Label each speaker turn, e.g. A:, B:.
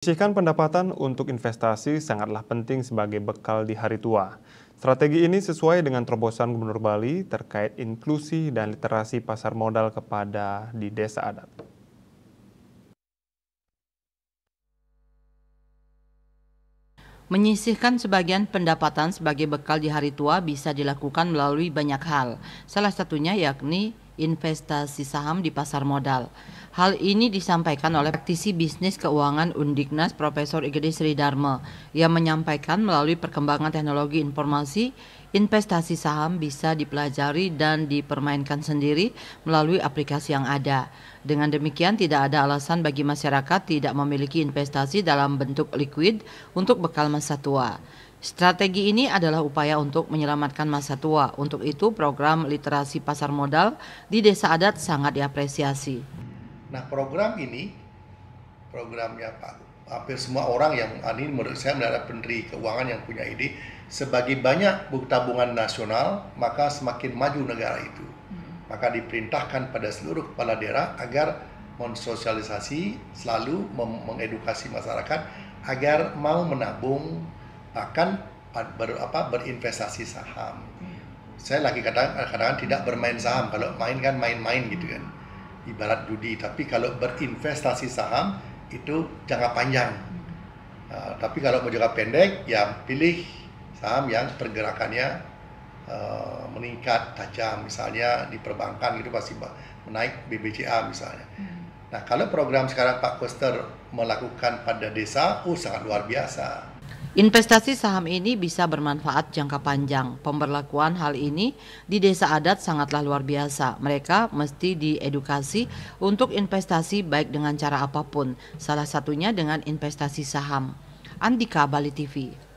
A: Sisihkan pendapatan untuk investasi sangatlah penting sebagai bekal di hari tua. Strategi ini sesuai dengan terobosan Gubernur Bali terkait inklusi dan literasi pasar modal
B: kepada di desa adat. Menyisihkan sebagian pendapatan sebagai bekal di hari tua bisa dilakukan melalui banyak hal. Salah satunya yakni investasi saham di pasar modal. Hal ini disampaikan oleh praktisi bisnis keuangan Undiknas Profesor Igede Sri Dharma yang menyampaikan melalui perkembangan teknologi informasi investasi saham bisa dipelajari dan dipermainkan sendiri melalui aplikasi yang ada. Dengan demikian tidak ada alasan bagi masyarakat tidak memiliki investasi dalam bentuk liquid untuk bekal masa tua. Strategi ini adalah upaya untuk menyelamatkan masa tua. Untuk itu, program literasi pasar modal di desa adat sangat diapresiasi.
A: Nah, program ini, programnya Pak, hampir semua orang yang ini menurut saya adalah pendiri keuangan yang punya ide, sebagai banyak tabungan nasional, maka semakin maju negara itu. Hmm. Maka diperintahkan pada seluruh kepala daerah agar mensosialisasi, selalu mengedukasi masyarakat agar mau menabung akan ber, apa, berinvestasi saham. Hmm. Saya lagi kadang-kadang tidak bermain saham. Kalau main kan main-main gitu kan, ibarat judi. Tapi kalau berinvestasi saham itu jangka panjang. Uh, tapi kalau mau jangka pendek, ya pilih saham yang pergerakannya uh, meningkat tajam, misalnya di perbankan gitu pasti menaik BBCA misalnya. Hmm. Nah kalau program sekarang Pak Koster melakukan pada desa, oh sangat luar biasa
B: Investasi saham ini bisa bermanfaat jangka panjang. Pemberlakuan hal ini di desa adat sangatlah luar biasa. Mereka mesti diedukasi untuk investasi baik dengan cara apapun, salah satunya dengan investasi saham. Andika Bali TV